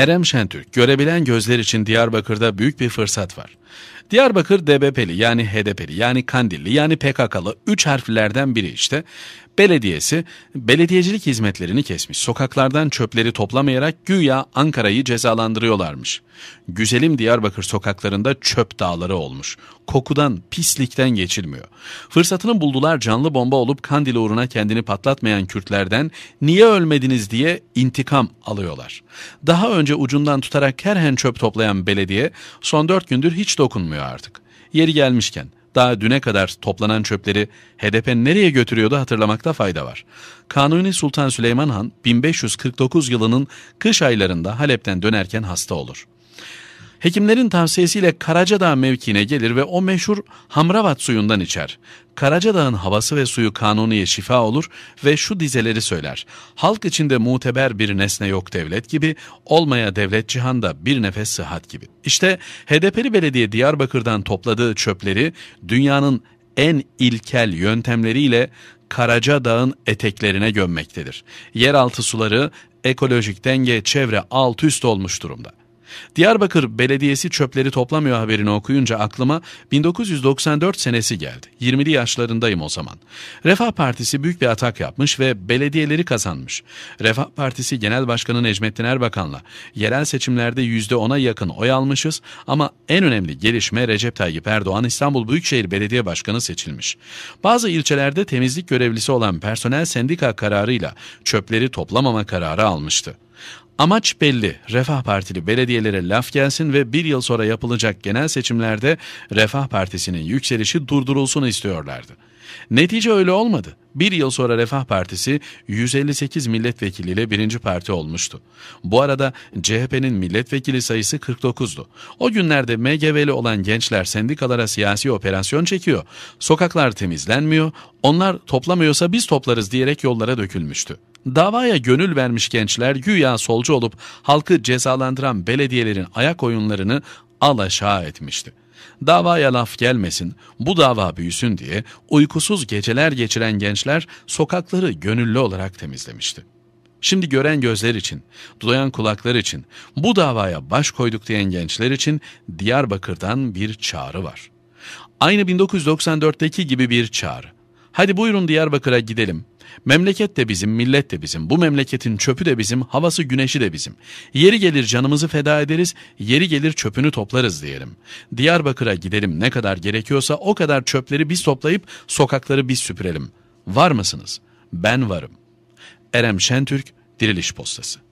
Erem Şentürk, görebilen gözler için Diyarbakır'da büyük bir fırsat var. Diyarbakır DBP'li yani HDP'li yani Kandilli yani PKK'lı üç harflerden biri işte belediyesi belediyecilik hizmetlerini kesmiş. Sokaklardan çöpleri toplamayarak güya Ankara'yı cezalandırıyorlarmış. Güzelim Diyarbakır sokaklarında çöp dağları olmuş. Kokudan, pislikten geçilmiyor. Fırsatını buldular canlı bomba olup Kandil uğruna kendini patlatmayan Kürtlerden niye ölmediniz diye intikam alıyorlar. Daha önce ucundan tutarak kerhen çöp toplayan belediye son dört gündür hiç dokunmuyor kalmıyor artık. Yeri gelmişken daha düne kadar toplanan çöpleri HDP nereye götürüyordu hatırlamakta fayda var. Kanuni Sultan Süleyman Han 1549 yılının kış aylarında Halep'ten dönerken hasta olur. Hekimlerin tavsiyesiyle Karacadağ mevkiine gelir ve o meşhur Hamravat suyundan içer. Karacadağ'ın havası ve suyu kanuniye şifa olur ve şu dizeleri söyler. Halk içinde muteber bir nesne yok devlet gibi, olmaya devlet cihanda bir nefes sıhhat gibi. İşte HDP'li belediye Diyarbakır'dan topladığı çöpleri dünyanın en ilkel yöntemleriyle Karaca Dağ'ın eteklerine gömmektedir. Yeraltı suları ekolojik denge çevre alt üst olmuş durumda. Diyarbakır Belediyesi çöpleri toplamıyor haberini okuyunca aklıma 1994 senesi geldi. 20'li yaşlarındayım o zaman. Refah Partisi büyük bir atak yapmış ve belediyeleri kazanmış. Refah Partisi Genel Başkanı Necmettin Erbakan'la yerel seçimlerde %10'a yakın oy almışız ama en önemli gelişme Recep Tayyip Erdoğan İstanbul Büyükşehir Belediye Başkanı seçilmiş. Bazı ilçelerde temizlik görevlisi olan personel sendika kararıyla çöpleri toplamama kararı almıştı. Amaç belli. Refah Partili belediyelere laf gelsin ve bir yıl sonra yapılacak genel seçimlerde Refah Partisi'nin yükselişi durdurulsun istiyorlardı. Netice öyle olmadı. Bir yıl sonra Refah Partisi 158 milletvekiliyle birinci parti olmuştu. Bu arada CHP'nin milletvekili sayısı 49'du. O günlerde MGV'li olan gençler sendikalara siyasi operasyon çekiyor. Sokaklar temizlenmiyor, onlar toplamıyorsa biz toplarız diyerek yollara dökülmüştü. Davaya gönül vermiş gençler güya solcu olup halkı cezalandıran belediyelerin ayak oyunlarını alaşağı etmişti. Davaya laf gelmesin, bu dava büyüsün diye uykusuz geceler geçiren gençler sokakları gönüllü olarak temizlemişti. Şimdi gören gözler için, duyan kulaklar için, bu davaya baş koyduk diyen gençler için Diyarbakır'dan bir çağrı var. Aynı 1994'teki gibi bir çağrı. Hadi buyurun Diyarbakır'a gidelim. Memleket de bizim, millet de bizim, bu memleketin çöpü de bizim, havası güneşi de bizim. Yeri gelir canımızı feda ederiz, yeri gelir çöpünü toplarız diyelim. Diyarbakır'a gidelim ne kadar gerekiyorsa o kadar çöpleri biz toplayıp sokakları biz süpürelim. Var mısınız? Ben varım. Erem Şentürk, Diriliş Postası